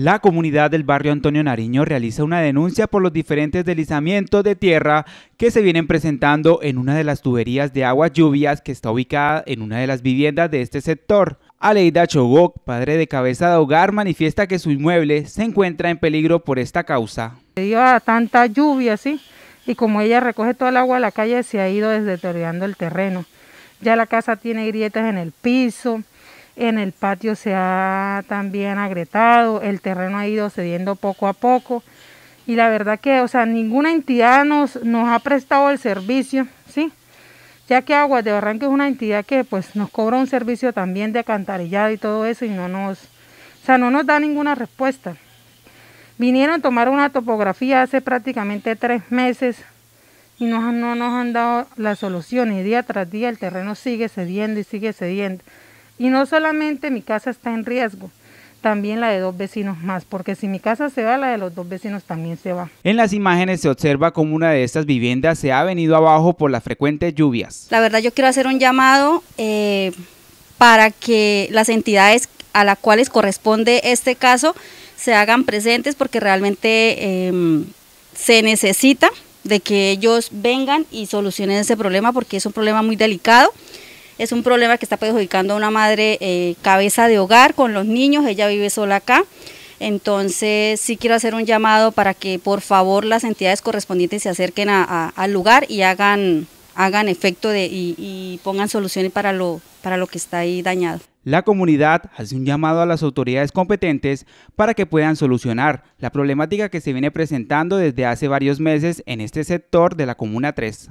La comunidad del barrio Antonio Nariño realiza una denuncia por los diferentes deslizamientos de tierra que se vienen presentando en una de las tuberías de aguas lluvias que está ubicada en una de las viviendas de este sector. Aleida Chogok, padre de cabeza de hogar, manifiesta que su inmueble se encuentra en peligro por esta causa. Debido a tanta lluvia, sí, y como ella recoge todo el agua de la calle, se ha ido deteriorando el terreno. Ya la casa tiene grietas en el piso, en el patio se ha también agretado, el terreno ha ido cediendo poco a poco y la verdad que, o sea, ninguna entidad nos, nos ha prestado el servicio, ¿sí? Ya que Aguas de Barranca es una entidad que pues nos cobra un servicio también de alcantarillado y todo eso y no nos, o sea, no nos da ninguna respuesta. Vinieron a tomar una topografía hace prácticamente tres meses y no, no nos han dado la solución, Y día tras día el terreno sigue cediendo y sigue cediendo. Y no solamente mi casa está en riesgo, también la de dos vecinos más, porque si mi casa se va, la de los dos vecinos también se va. En las imágenes se observa como una de estas viviendas se ha venido abajo por las frecuentes lluvias. La verdad yo quiero hacer un llamado eh, para que las entidades a las cuales corresponde este caso se hagan presentes porque realmente em, se necesita de que ellos vengan y solucionen ese problema porque es un problema muy delicado. Es un problema que está perjudicando a una madre eh, cabeza de hogar con los niños, ella vive sola acá. Entonces sí quiero hacer un llamado para que por favor las entidades correspondientes se acerquen al lugar y hagan, hagan efecto y, pongan soluciones para lo, para lo que está ahí dañado. La comunidad hace un llamado a las autoridades competentes para que puedan solucionar la problemática que se viene presentando desde hace varios meses en este sector de la Comuna 3.